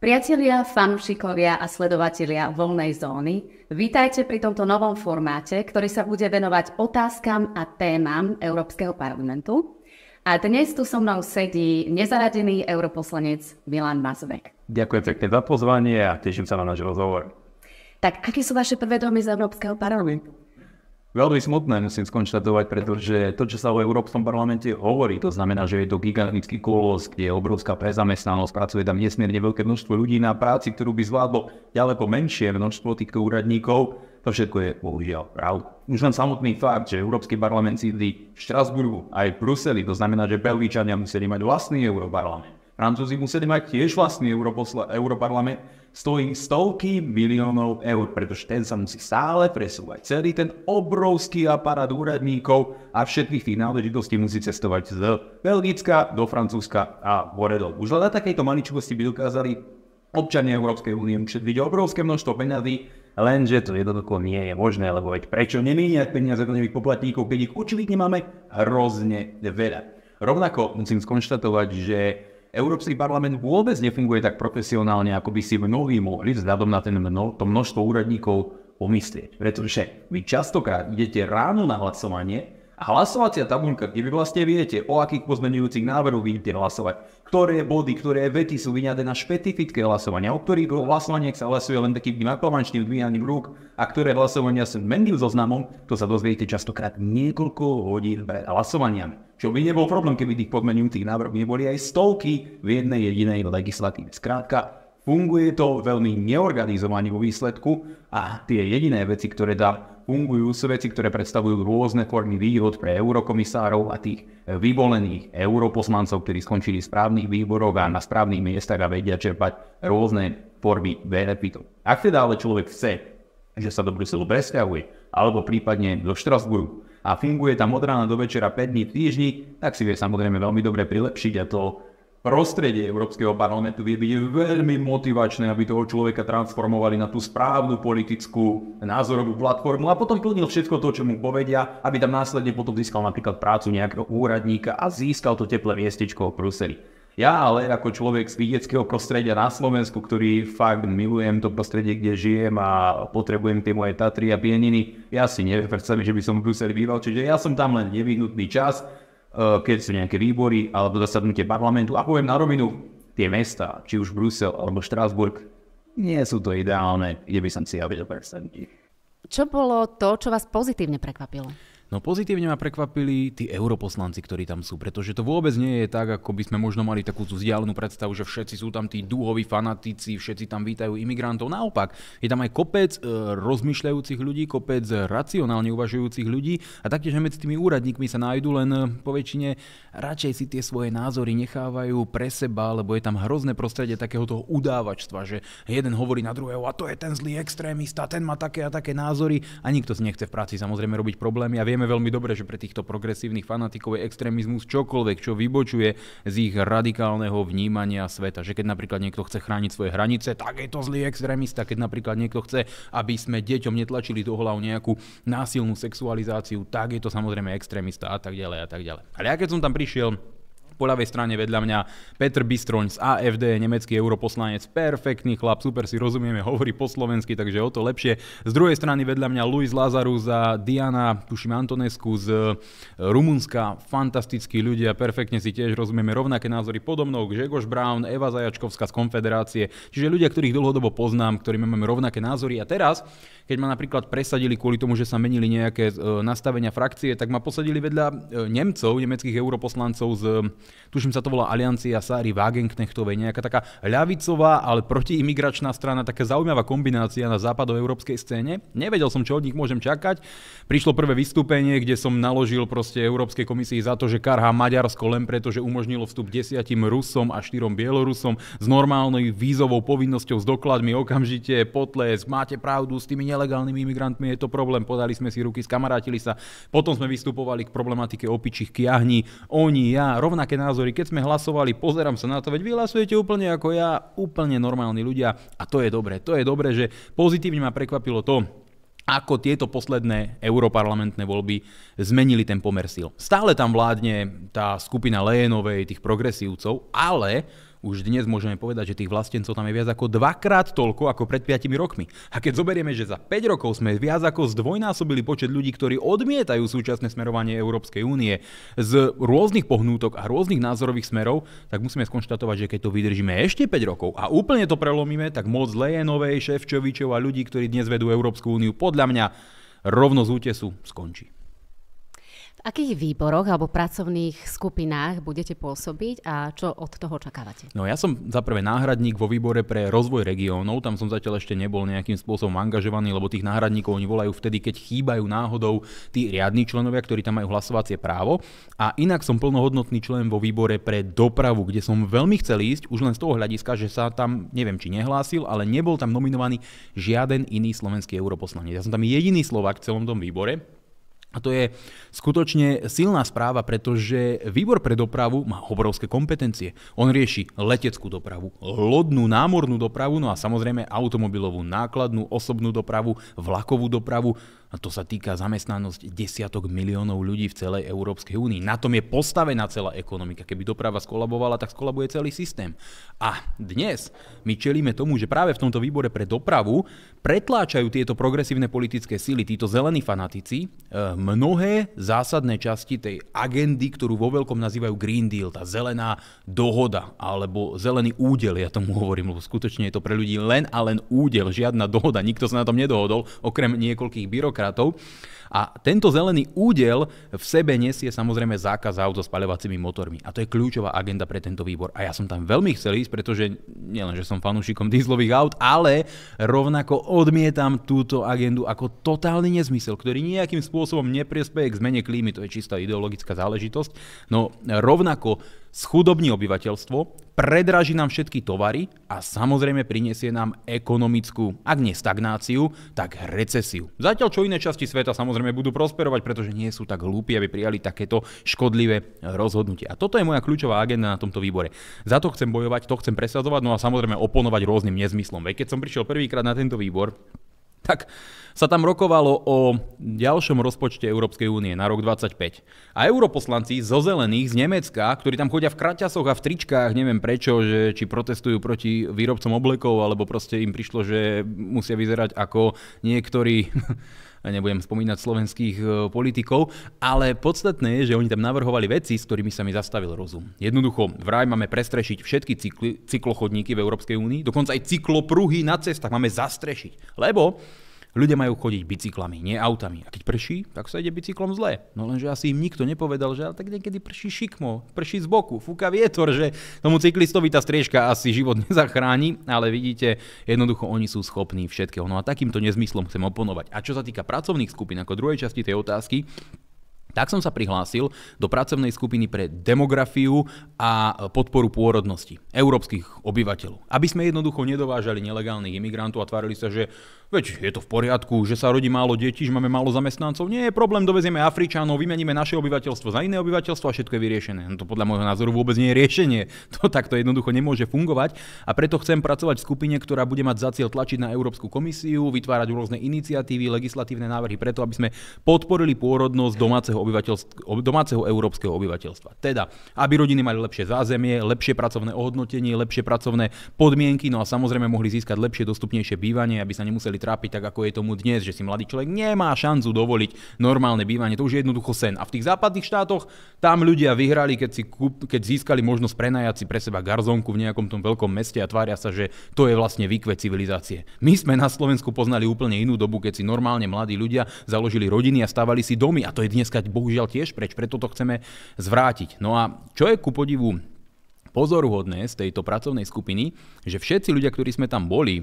Priatelia, fanúšikovia a sledovatelia voľnej zóny, vítajte pri tomto novom formáte, ktorý sa bude venovať otázkam a témam Európskeho parlamentu. A dnes tu so mnou sedí nezaradený europoslanec Milan Mazovek. Ďakujem pekne za pozvanie a teším sa na náš rozhovor. Tak aké sú vaše prvé domy z Európskeho parlamentu? Veľmi smutné musím skonštatovať, pretože to, čo sa o Európskom parlamente hovorí, to znamená, že je to gigantický kolos, kde je obrovská prezamestnanosť, pracuje tam nesmierne veľké množstvo ľudí na práci, ktorú by zvládlo ďaleko menšie množstvo týchto úradníkov. To všetko je bohužiaľ pravda. Už len samotný fakt, že Európsky parlament sídli v Štrasburgu aj v Bruseli, to znamená, že Belgičania museli mať vlastný Európarlament. Francúzi museli mať tiež vlastný europosla, europarlament, stojí stovky miliónov eur, pretože ten sa musí stále presúvať. Celý ten obrovský aparát úradníkov a všetkých tých náležitostí musí cestovať z Belgicka do Francúzska a hore dol. Už na takejto maličkosti by dokázali občania Európskej únie ušetriť obrovské množstvo peňazí, Lenže to jednoducho nie je možné, lebo veď prečo nemíňať peniaze daňových poplatníkov, keď ich očividne nemáme hrozne veľa. Rovnako musím skonštatovať, že Európsky parlament vôbec nefunguje tak profesionálne, ako by si mnohí mohli vzhľadom na ten mno, to množstvo úradníkov pomyslieť. Pretože vy častokrát idete ráno na hlasovanie a hlasovacia tabuľka, kde vy vlastne viete, o akých pozmenujúcich návrhoch idete hlasovať, ktoré body, ktoré vety sú vyňaté na špecifické hlasovania, o ktorých hlasovaniach sa hlasuje len takým naklamačným dvíjaním rúk a ktoré hlasovania sú meným zoznamom, to sa dozviete častokrát niekoľko hodín pred hlasovaniami. Čo by nebol problém, keby tých podmenujúcich návrhov neboli aj stovky v jednej jedinej legislatíve. Skrátka, funguje to veľmi neorganizovaný vo výsledku a tie jediné veci, ktoré dá, fungujú, sú veci, ktoré predstavujú rôzne formy výhod pre eurokomisárov a tých vyvolených europoslancov, ktorí skončili v správnych výboroch a na správnych miestach a vedia čerpať rôzne formy benefitov. Ak teda ale človek chce, že sa do Bruselu presťahuje, alebo prípadne do Štrasburgu, a funguje tam od rána do večera 5 dní v týždni, tak si vie samozrejme veľmi dobre prilepšiť a to prostredie Európskeho parlamentu vie byť veľmi motivačné, aby toho človeka transformovali na tú správnu politickú názorovú platformu a potom plnil všetko to, čo mu povedia, aby tam následne potom získal napríklad prácu nejakého úradníka a získal to teplé miestečko v Bruseli. Ja ale ako človek z vidieckého prostredia na Slovensku, ktorý fakt milujem to prostredie, kde žijem a potrebujem tie moje Tatry a Pieniny, ja si neviem predstaviť, že by som v Bruseli býval, čiže ja som tam len nevyhnutný čas, eh, keď sú nejaké výbory alebo zasadnutie parlamentu a poviem na rovinu, tie mesta, či už Brusel alebo Štrásburg, nie sú to ideálne, kde by som si ja vedel predstaviť. Čo bolo to, čo vás pozitívne prekvapilo? No pozitívne ma prekvapili tí europoslanci, ktorí tam sú, pretože to vôbec nie je tak, ako by sme možno mali takú vzdialenú predstavu, že všetci sú tam tí duhoví fanatici, všetci tam vítajú imigrantov. Naopak, je tam aj kopec e, rozmýšľajúcich ľudí, kopec racionálne uvažujúcich ľudí a taktiež aj medzi tými úradníkmi sa nájdú len e, po väčšine radšej si tie svoje názory nechávajú pre seba, lebo je tam hrozné prostredie takéhoto udávačstva, že jeden hovorí na druhého a to je ten zlý extrémista, ten má také a také názory a nikto si nechce v práci samozrejme robiť problémy a viem, vieme veľmi dobre, že pre týchto progresívnych fanatikov je extrémizmus čokoľvek, čo vybočuje z ich radikálneho vnímania sveta. Že keď napríklad niekto chce chrániť svoje hranice, tak je to zlý extrémista. Keď napríklad niekto chce, aby sme deťom netlačili do hlavu nejakú násilnú sexualizáciu, tak je to samozrejme extrémista a tak ďalej a tak ďalej. Ale ja keď som tam prišiel, po ľavej strane vedľa mňa Petr Bistroň z AFD, nemecký europoslanec, perfektný chlap, super si rozumieme, hovorí po slovensky, takže o to lepšie. Z druhej strany vedľa mňa Luis Lazarus a Diana, tuším Antonesku z e, Rumunska, fantastickí ľudia, perfektne si tiež rozumieme rovnaké názory podobnou, Žegoš Brown, Eva Zajačkovská z Konfederácie, čiže ľudia, ktorých dlhodobo poznám, ktorými máme rovnaké názory. A teraz, keď ma napríklad presadili kvôli tomu, že sa menili nejaké e, nastavenia frakcie, tak ma posadili vedľa e, Nemcov, nemeckých europoslancov z Tuším sa to volá Aliancia Sári Wagenknechtovej, nejaká taká ľavicová, ale protiimigračná strana, taká zaujímavá kombinácia na západoeurópskej scéne. Nevedel som, čo od nich môžem čakať. Prišlo prvé vystúpenie, kde som naložil proste Európskej komisii za to, že karhá Maďarsko len preto, že umožnilo vstup desiatim Rusom a štyrom Bielorusom s normálnou vízovou povinnosťou s dokladmi okamžite potlesk, máte pravdu, s tými nelegálnymi imigrantmi je to problém, podali sme si ruky, skamarátili sa, potom sme vystupovali k problematike opičích kiahní, oni, ja, rovnaké rovnaké názory. Keď sme hlasovali, pozerám sa na to, veď vy hlasujete úplne ako ja, úplne normálni ľudia a to je dobré. To je dobré, že pozitívne ma prekvapilo to, ako tieto posledné europarlamentné voľby zmenili ten pomer síl. Stále tam vládne tá skupina Lejenovej, tých progresívcov, ale už dnes môžeme povedať, že tých vlastencov tam je viac ako dvakrát toľko ako pred 5 rokmi. A keď zoberieme, že za 5 rokov sme viac ako zdvojnásobili počet ľudí, ktorí odmietajú súčasné smerovanie Európskej únie z rôznych pohnútok a rôznych názorových smerov, tak musíme skonštatovať, že keď to vydržíme ešte 5 rokov a úplne to prelomíme, tak moc Lejenovej, Ševčovičov a ľudí, ktorí dnes vedú Európsku úniu, podľa mňa rovno z útesu skončí akých výboroch alebo pracovných skupinách budete pôsobiť a čo od toho očakávate? No ja som za prvé náhradník vo výbore pre rozvoj regiónov, tam som zatiaľ ešte nebol nejakým spôsobom angažovaný, lebo tých náhradníkov oni volajú vtedy, keď chýbajú náhodou tí riadní členovia, ktorí tam majú hlasovacie právo. A inak som plnohodnotný člen vo výbore pre dopravu, kde som veľmi chcel ísť, už len z toho hľadiska, že sa tam, neviem či nehlásil, ale nebol tam nominovaný žiaden iný slovenský europoslanec. Ja som tam jediný Slovak v celom tom výbore, a to je skutočne silná správa, pretože výbor pre dopravu má obrovské kompetencie. On rieši leteckú dopravu, lodnú, námornú dopravu, no a samozrejme automobilovú, nákladnú, osobnú dopravu, vlakovú dopravu. A to sa týka zamestnanosť desiatok miliónov ľudí v celej Európskej únii. Na tom je postavená celá ekonomika. Keby doprava skolabovala, tak skolabuje celý systém. A dnes my čelíme tomu, že práve v tomto výbore pre dopravu pretláčajú tieto progresívne politické síly, títo zelení fanatici, eh, mnohé zásadné časti tej agendy, ktorú vo veľkom nazývajú Green Deal, tá zelená dohoda alebo zelený údel, ja tomu hovorím, lebo skutočne je to pre ľudí len a len údel, žiadna dohoda, nikto sa na tom nedohodol, okrem niekoľkých byrokratov. A tento zelený údel v sebe nesie samozrejme zákaz aut so spaľovacími motormi. A to je kľúčová agenda pre tento výbor. A ja som tam veľmi chcel ísť, pretože nielen, že som fanúšikom dieslových aut, ale rovnako odmietam túto agendu ako totálny nezmysel, ktorý nejakým spôsobom nepriespeje k zmene klímy, to je čistá ideologická záležitosť. No rovnako schudobní obyvateľstvo, predraží nám všetky tovary a samozrejme prinesie nám ekonomickú, ak nie stagnáciu, tak recesiu. Zatiaľ čo iné časti sveta samozrejme budú prosperovať, pretože nie sú tak hlúpi, aby prijali takéto škodlivé rozhodnutie. A toto je moja kľúčová agenda na tomto výbore. Za to chcem bojovať, to chcem presadzovať, no a samozrejme oponovať rôznym nezmyslom. Veď keď som prišiel prvýkrát na tento výbor, tak sa tam rokovalo o ďalšom rozpočte Európskej únie na rok 25. A europoslanci zo zelených z Nemecka, ktorí tam chodia v kraťasoch a v tričkách, neviem prečo, že či protestujú proti výrobcom oblekov, alebo proste im prišlo, že musia vyzerať ako niektorí nebudem spomínať slovenských e, politikov, ale podstatné je, že oni tam navrhovali veci, s ktorými sa mi zastavil rozum. Jednoducho, vraj máme prestrešiť všetky cykly, cyklochodníky v Európskej únii, dokonca aj cyklopruhy na cestách máme zastrešiť, lebo Ľudia majú chodiť bicyklami, nie autami. A keď prší, tak sa ide bicyklom zle. No lenže asi im nikto nepovedal, že ale tak niekedy prší šikmo, prší z boku, fúka vietor, že tomu cyklistovi tá striežka asi život nezachráni, ale vidíte, jednoducho oni sú schopní všetkého. No a takýmto nezmyslom chcem oponovať. A čo sa týka pracovných skupín, ako druhej časti tej otázky, tak som sa prihlásil do pracovnej skupiny pre demografiu a podporu pôrodnosti európskych obyvateľov. Aby sme jednoducho nedovážali nelegálnych imigrantov a tvárili sa, že Veď je to v poriadku, že sa rodí málo detí, že máme málo zamestnancov. Nie je problém, dovezieme Afričanov, vymeníme naše obyvateľstvo za iné obyvateľstvo a všetko je vyriešené. No to podľa môjho názoru vôbec nie je riešenie. To takto jednoducho nemôže fungovať a preto chcem pracovať v skupine, ktorá bude mať za cieľ tlačiť na Európsku komisiu, vytvárať rôzne iniciatívy, legislatívne návrhy preto, aby sme podporili pôrodnosť domáceho, domáceho európskeho obyvateľstva. Teda, aby rodiny mali lepšie zázemie, lepšie pracovné ohodnotenie, lepšie pracovné podmienky, no a samozrejme mohli získať lepšie, dostupnejšie bývanie, aby sa nemuseli trápiť tak, ako je tomu dnes, že si mladý človek nemá šancu dovoliť normálne bývanie. To už je jednoducho sen. A v tých západných štátoch tam ľudia vyhrali, keď, si kúp, keď získali možnosť prenajať si pre seba garzónku v nejakom tom veľkom meste a tvária sa, že to je vlastne výkvet civilizácie. My sme na Slovensku poznali úplne inú dobu, keď si normálne mladí ľudia založili rodiny a stavali si domy a to je dneska bohužiaľ tiež preč, preto to chceme zvrátiť. No a čo je ku podivu pozoruhodné z tejto pracovnej skupiny, že všetci ľudia, ktorí sme tam boli,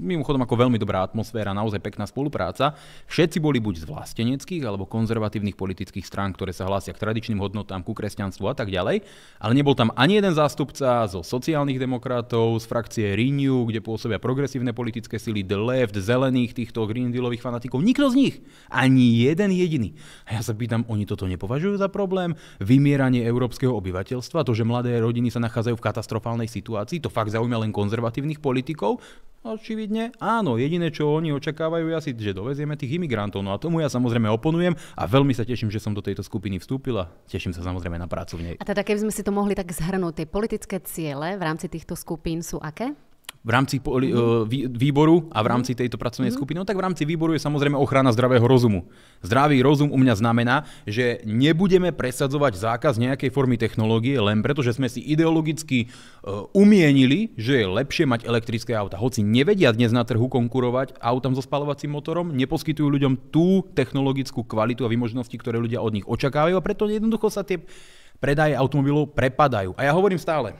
mimochodom ako veľmi dobrá atmosféra, naozaj pekná spolupráca, všetci boli buď z vlasteneckých alebo konzervatívnych politických strán, ktoré sa hlásia k tradičným hodnotám, ku kresťanstvu a tak ďalej, ale nebol tam ani jeden zástupca zo sociálnych demokratov, z frakcie Renew, kde pôsobia progresívne politické sily, The Left, zelených týchto Green Dealových fanatikov, nikto z nich, ani jeden jediný. A ja sa pýtam, oni toto nepovažujú za problém? Vymieranie európskeho obyvateľstva, to, že mladé rodiny sa nachádzajú v katastrofálnej situácii. To fakt zaujíma len konzervatívnych politikov. Očividne áno, jediné čo oni očakávajú je asi, že dovezieme tých imigrantov. No a tomu ja samozrejme oponujem a veľmi sa teším, že som do tejto skupiny vstúpila. Teším sa samozrejme na prácu v nej. A teda keby sme si to mohli tak zhrnúť, tie politické ciele v rámci týchto skupín sú aké? v rámci mhm. eh, výboru a v mhm. rámci tejto pracovnej mhm. skupiny, no tak v rámci výboru je samozrejme ochrana zdravého rozumu. Zdravý rozum u mňa znamená, že nebudeme presadzovať zákaz nejakej formy technológie len preto, že sme si ideologicky eh, umienili, že je lepšie mať elektrické auta. Hoci nevedia dnes na trhu konkurovať autám so spalovacím motorom, neposkytujú ľuďom tú technologickú kvalitu a vymožnosti, ktoré ľudia od nich očakávajú a preto jednoducho sa tie predaje automobilov prepadajú. A ja hovorím stále,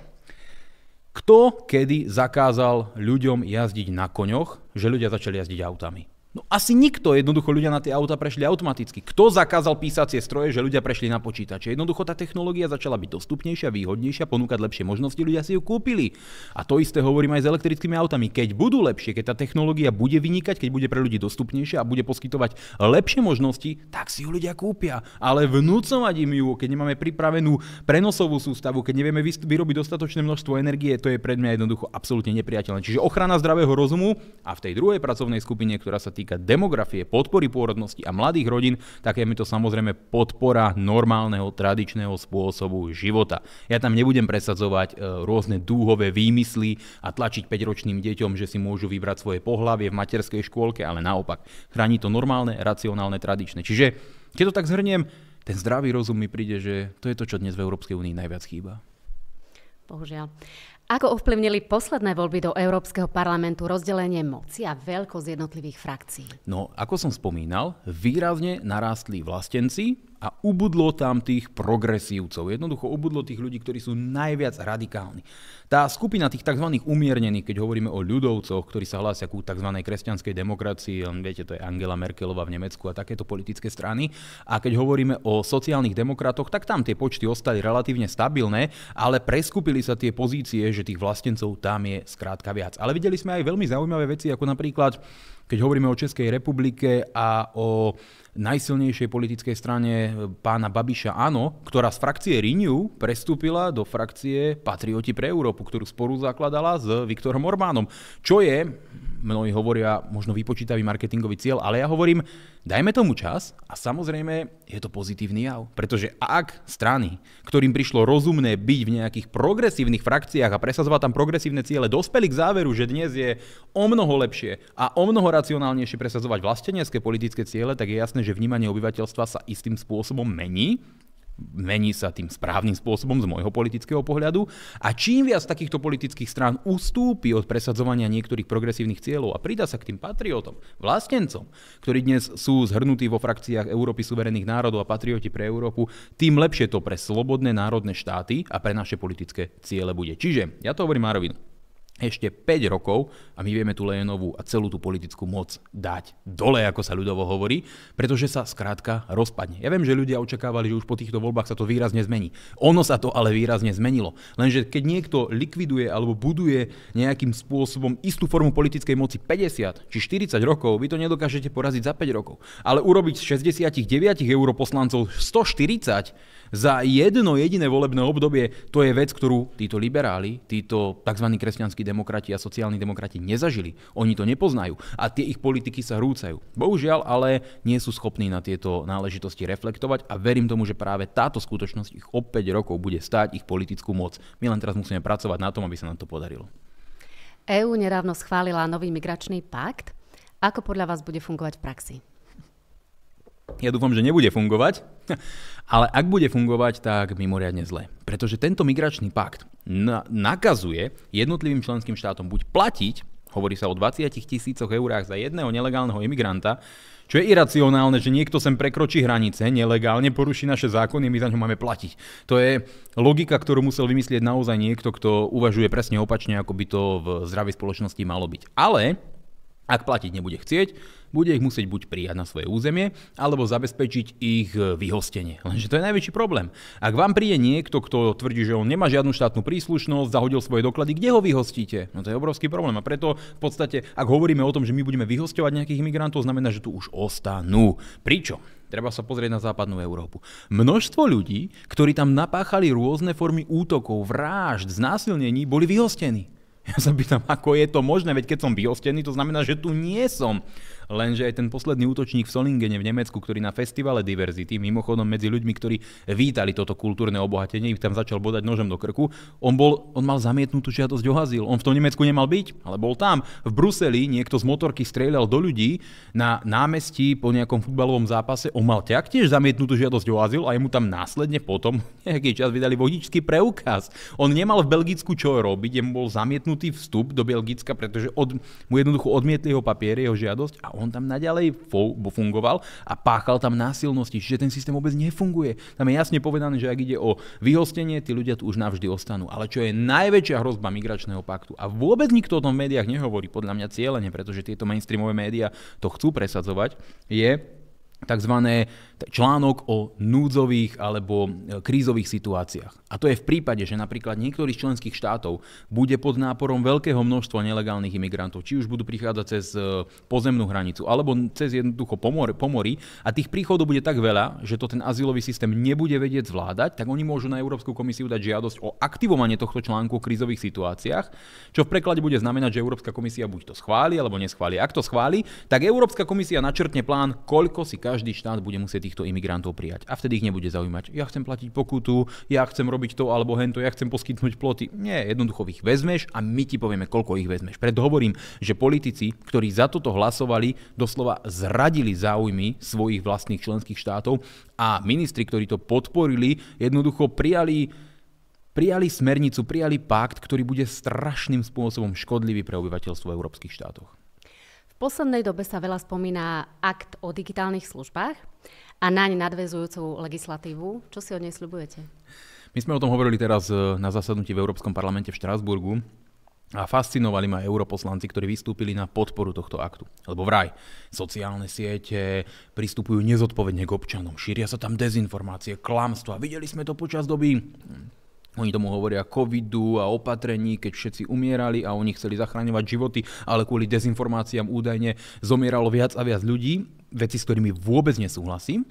kto kedy zakázal ľuďom jazdiť na koňoch, že ľudia začali jazdiť autami. No asi nikto, jednoducho ľudia na tie auta prešli automaticky. Kto zakázal písacie stroje, že ľudia prešli na počítače? Jednoducho tá technológia začala byť dostupnejšia, výhodnejšia, ponúkať lepšie možnosti, ľudia si ju kúpili. A to isté hovorím aj s elektrickými autami. Keď budú lepšie, keď tá technológia bude vynikať, keď bude pre ľudí dostupnejšia a bude poskytovať lepšie možnosti, tak si ju ľudia kúpia. Ale vnúcovať im ju, keď nemáme pripravenú prenosovú sústavu, keď nevieme vyrobiť dostatočné množstvo energie, to je pre mňa jednoducho absolútne nepriateľné. Čiže ochrana zdravého rozumu a v tej druhej pracovnej skupine, ktorá sa týka týka demografie, podpory pôrodnosti a mladých rodín, tak je mi to samozrejme podpora normálneho tradičného spôsobu života. Ja tam nebudem presadzovať e, rôzne dúhové výmysly a tlačiť 5-ročným deťom, že si môžu vybrať svoje pohlavie v materskej škôlke, ale naopak, chráni to normálne, racionálne, tradičné. Čiže, keď to tak zhrniem, ten zdravý rozum mi príde, že to je to, čo dnes v Európskej únii najviac chýba. Bohužiaľ. Ako ovplyvnili posledné voľby do Európskeho parlamentu rozdelenie moci a veľkosť jednotlivých frakcií? No, ako som spomínal, výrazne narástli vlastenci, a ubudlo tam tých progresívcov. Jednoducho ubudlo tých ľudí, ktorí sú najviac radikálni. Tá skupina tých tzv. umiernených, keď hovoríme o ľudovcoch, ktorí sa hlásia ku tzv. kresťanskej demokracii, viete, to je Angela Merkelová v Nemecku a takéto politické strany. A keď hovoríme o sociálnych demokratoch, tak tam tie počty ostali relatívne stabilné, ale preskupili sa tie pozície, že tých vlastencov tam je skrátka viac. Ale videli sme aj veľmi zaujímavé veci, ako napríklad keď hovoríme o Českej republike a o najsilnejšej politickej strane eh, pána Babiša Áno, ktorá z frakcie Renew prestúpila do frakcie Patrioti pre Európu, ktorú sporu zakladala s Viktorom Orbánom. Čo je mnohí hovoria možno vypočítavý marketingový cieľ, ale ja hovorím, dajme tomu čas a samozrejme je to pozitívny jav. Pretože ak strany, ktorým prišlo rozumné byť v nejakých progresívnych frakciách a presazovať tam progresívne ciele, dospeli k záveru, že dnes je o mnoho lepšie a o mnoho racionálnejšie presazovať vlastenecké politické ciele, tak je jasné, že vnímanie obyvateľstva sa istým spôsobom mení mení sa tým správnym spôsobom z môjho politického pohľadu. A čím viac takýchto politických strán ustúpi od presadzovania niektorých progresívnych cieľov a prida sa k tým patriotom, vlastencom, ktorí dnes sú zhrnutí vo frakciách Európy suverených národov a patrioti pre Európu, tým lepšie to pre slobodné národné štáty a pre naše politické ciele bude. Čiže, ja to hovorím Márovinu, ešte 5 rokov a my vieme tú Lejenovú a celú tú politickú moc dať dole, ako sa ľudovo hovorí, pretože sa skrátka rozpadne. Ja viem, že ľudia očakávali, že už po týchto voľbách sa to výrazne zmení. Ono sa to ale výrazne zmenilo. Lenže keď niekto likviduje alebo buduje nejakým spôsobom istú formu politickej moci 50 či 40 rokov, vy to nedokážete poraziť za 5 rokov. Ale urobiť z 69 europoslancov 140 za jedno jediné volebné obdobie, to je vec, ktorú títo liberáli, títo tzv. kresťanskí demokrati a sociálni demokrati nezažili. Oni to nepoznajú a tie ich politiky sa hrúcajú. Bohužiaľ, ale nie sú schopní na tieto náležitosti reflektovať a verím tomu, že práve táto skutočnosť ich o 5 rokov bude stáť ich politickú moc. My len teraz musíme pracovať na tom, aby sa nám to podarilo. EÚ nedávno schválila nový migračný pakt. Ako podľa vás bude fungovať v praxi? Ja dúfam, že nebude fungovať, ale ak bude fungovať, tak mimoriadne zle. Pretože tento migračný pakt na- nakazuje jednotlivým členským štátom buď platiť hovorí sa o 20 tisícoch eurách za jedného nelegálneho imigranta, čo je iracionálne, že niekto sem prekročí hranice, nelegálne poruší naše zákony, my za ňo máme platiť. To je logika, ktorú musel vymyslieť naozaj niekto, kto uvažuje presne opačne, ako by to v zdravej spoločnosti malo byť. Ale ak platiť nebude chcieť, bude ich musieť buď prijať na svoje územie, alebo zabezpečiť ich e, vyhostenie. Lenže to je najväčší problém. Ak vám príde niekto, kto tvrdí, že on nemá žiadnu štátnu príslušnosť, zahodil svoje doklady, kde ho vyhostíte? No to je obrovský problém. A preto v podstate, ak hovoríme o tom, že my budeme vyhostovať nejakých imigrantov, znamená, že tu už ostanú. Pričom? Treba sa pozrieť na západnú Európu. Množstvo ľudí, ktorí tam napáchali rôzne formy útokov, vražd, znásilnení, boli vyhostení. Ja sa pýtam, ako je to možné, veď keď som vyhostený, to znamená, že tu nie som. Lenže aj ten posledný útočník v Solingene v Nemecku, ktorý na festivale diverzity, mimochodom medzi ľuďmi, ktorí vítali toto kultúrne obohatenie, ich tam začal bodať nožem do krku, on, bol, on mal zamietnutú žiadosť o azyl. On v tom Nemecku nemal byť, ale bol tam. V Bruseli niekto z motorky strieľal do ľudí na námestí po nejakom futbalovom zápase. On mal taktiež zamietnutú žiadosť o azyl a mu tam následne potom nejaký čas vydali vodičský preukaz. On nemal v Belgicku čo robiť, jemu bol zamietnutý vstup do Belgicka, pretože od, mu jednoducho odmietli jeho papiere, jeho žiadosť a on tam naďalej fungoval a páchal tam násilnosti, čiže ten systém vôbec nefunguje. Tam je jasne povedané, že ak ide o vyhostenie, tí ľudia tu už navždy ostanú. Ale čo je najväčšia hrozba migračného paktu a vôbec nikto o tom v médiách nehovorí, podľa mňa cieľene, pretože tieto mainstreamové médiá to chcú presadzovať, je tzv článok o núdzových alebo e, krízových situáciách. A to je v prípade, že napríklad niektorých členských štátov bude pod náporom veľkého množstva nelegálnych imigrantov, či už budú prichádzať cez e, pozemnú hranicu alebo cez jednoducho pomory a tých príchodov bude tak veľa, že to ten azylový systém nebude vedieť zvládať, tak oni môžu na Európsku komisiu dať žiadosť o aktivovanie tohto článku o krízových situáciách, čo v preklade bude znamenať, že Európska komisia buď to schváli alebo neschváli. Ak to schváli, tak Európska komisia načrtne plán, koľko si každý štát bude musieť týchto imigrantov prijať. A vtedy ich nebude zaujímať. Ja chcem platiť pokutu, ja chcem robiť to alebo hento, ja chcem poskytnúť ploty. Nie, jednoducho ich vezmeš a my ti povieme, koľko ich vezmeš. Preto hovorím, že politici, ktorí za toto hlasovali, doslova zradili záujmy svojich vlastných členských štátov a ministri, ktorí to podporili, jednoducho prijali prijali smernicu, prijali pakt, ktorý bude strašným spôsobom škodlivý pre obyvateľstvo v európskych štátoch. V poslednej dobe sa veľa spomína akt o digitálnych službách a naň nadvezujúcu legislatívu. Čo si od nej sľubujete? My sme o tom hovorili teraz e, na zasadnutí v Európskom parlamente v Štrásburgu. A fascinovali ma europoslanci, ktorí vystúpili na podporu tohto aktu. Lebo vraj, sociálne siete pristupujú nezodpovedne k občanom, šíria sa tam dezinformácie, klamstva. Videli sme to počas doby oni tomu hovoria covidu a opatrení, keď všetci umierali a oni chceli zachraňovať životy, ale kvôli dezinformáciám údajne zomieralo viac a viac ľudí, veci, s ktorými vôbec nesúhlasím,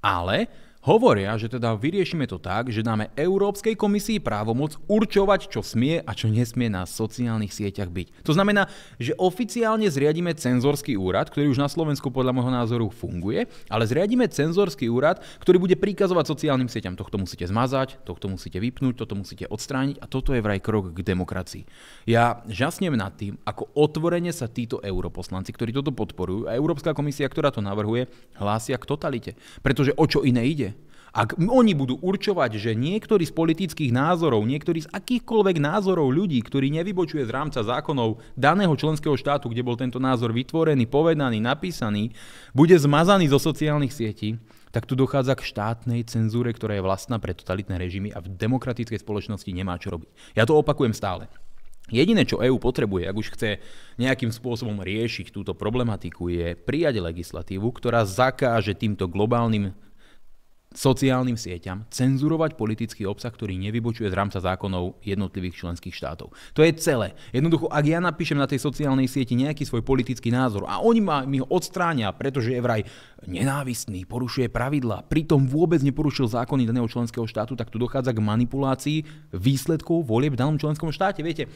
ale Hovoria, že teda vyriešime to tak, že dáme Európskej komisii právomoc určovať, čo smie a čo nesmie na sociálnych sieťach byť. To znamená, že oficiálne zriadíme cenzorský úrad, ktorý už na Slovensku podľa môjho názoru funguje, ale zriadíme cenzorský úrad, ktorý bude prikazovať sociálnym sieťam, tohto musíte zmazať, tohto musíte vypnúť, toto musíte odstrániť a toto je vraj krok k demokracii. Ja žasnem nad tým, ako otvorene sa títo europoslanci, ktorí toto podporujú a Európska komisia, ktorá to navrhuje, hlásia k totalite. Pretože o čo iné ide? Ak oni budú určovať, že niektorý z politických názorov, niektorý z akýchkoľvek názorov ľudí, ktorý nevybočuje z rámca zákonov daného členského štátu, kde bol tento názor vytvorený, povedaný, napísaný, bude zmazaný zo sociálnych sietí, tak tu dochádza k štátnej cenzúre, ktorá je vlastná pre totalitné režimy a v demokratickej spoločnosti nemá čo robiť. Ja to opakujem stále. Jediné, čo EÚ potrebuje, ak už chce nejakým spôsobom riešiť túto problematiku, je prijať legislatívu, ktorá zakáže týmto globálnym sociálnym sieťam cenzurovať politický obsah, ktorý nevybočuje z rámca zákonov jednotlivých členských štátov. To je celé. Jednoducho, ak ja napíšem na tej sociálnej sieti nejaký svoj politický názor a oni ma, mi ho odstránia, pretože je vraj nenávistný, porušuje pravidla. pritom vôbec neporušil zákony daného členského štátu, tak tu dochádza k manipulácii výsledkov volieb v danom členskom štáte. Viete,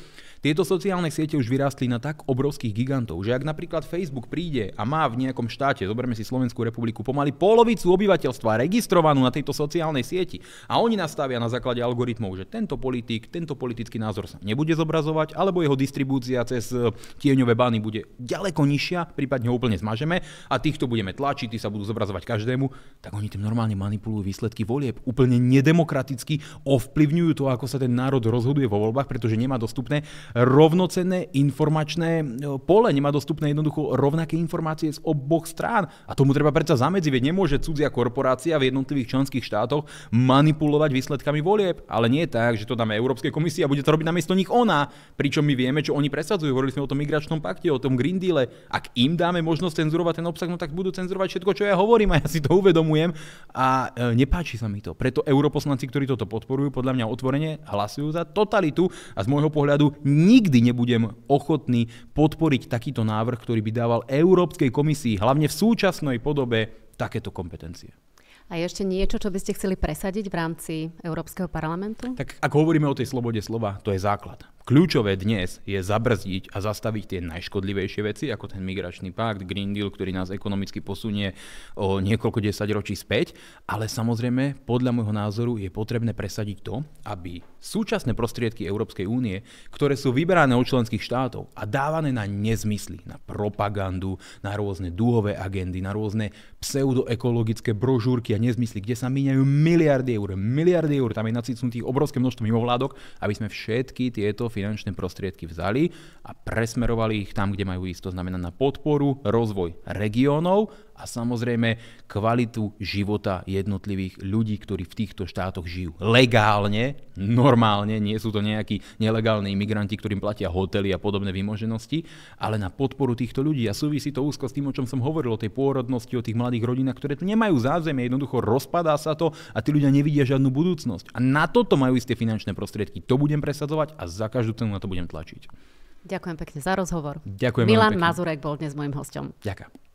tieto sociálne siete už vyrástli na tak obrovských gigantov, že ak napríklad Facebook príde a má v nejakom štáte, zoberme si Slovenskú republiku, pomaly polovicu obyvateľstva registrovanú na tejto sociálnej sieti a oni nastavia na základe algoritmov, že tento politik, tento politický názor sa nebude zobrazovať, alebo jeho distribúcia cez e, tieňové bány bude ďaleko nižšia, prípadne ho úplne zmažeme a týchto budeme tlačiť, tí sa budú zobrazovať každému, tak oni tým normálne manipulujú výsledky volieb. Úplne nedemokraticky ovplyvňujú to, ako sa ten národ rozhoduje vo voľbách, pretože nemá dostupné rovnocenné informačné e, pole, nemá dostupné jednoducho rovnaké informácie z oboch strán. A tomu treba predsa zamedziť, veď nemôže cudzia korporácia v jednotlivých členských štátoch manipulovať výsledkami volieb, ale nie tak, že to dáme Európskej komisii a bude to robiť namiesto nich ona, pričom my vieme, čo oni presadzujú. Hovorili sme o tom migračnom pakte, o tom Green Deale. Ak im dáme možnosť cenzurovať ten obsah, no tak budú cenzurovať všetko všetko, čo ja hovorím a ja si to uvedomujem a e, nepáči sa mi to. Preto europoslanci, ktorí toto podporujú, podľa mňa otvorene hlasujú za totalitu a z môjho pohľadu nikdy nebudem ochotný podporiť takýto návrh, ktorý by dával Európskej komisii, hlavne v súčasnej podobe, takéto kompetencie. A ešte niečo, čo by ste chceli presadiť v rámci Európskeho parlamentu? Tak ak hovoríme o tej slobode slova, to je základ. Kľúčové dnes je zabrzdiť a zastaviť tie najškodlivejšie veci, ako ten migračný pakt, Green Deal, ktorý nás ekonomicky posunie o niekoľko desaťročí späť, ale samozrejme, podľa môjho názoru je potrebné presadiť to, aby súčasné prostriedky Európskej únie, ktoré sú vyberané od členských štátov a dávané na nezmysly, na propagandu, na rôzne dúhové agendy, na rôzne pseudoekologické brožúrky a nezmysly, kde sa míňajú miliardy eur, miliardy eur, tam je nacicnutých obrovské množstvo mimovládok, aby sme všetky tieto finančné prostriedky vzali a presmerovali ich tam, kde majú ísť, to znamená na podporu, rozvoj regiónov a samozrejme kvalitu života jednotlivých ľudí, ktorí v týchto štátoch žijú legálne, normálne, nie sú to nejakí nelegálni imigranti, ktorým platia hotely a podobné vymoženosti, ale na podporu týchto ľudí. A súvisí to úzko s tým, o čom som hovoril, o tej pôrodnosti, o tých mladých rodinách, ktoré tu nemajú zázemie, jednoducho rozpadá sa to a tí ľudia nevidia žiadnu budúcnosť. A na toto majú isté finančné prostriedky. To budem presadzovať a za každú cenu na to budem tlačiť. Ďakujem pekne za rozhovor. Ďakujem Milan Mazurek bol dnes môjim hostom. Ďakujem.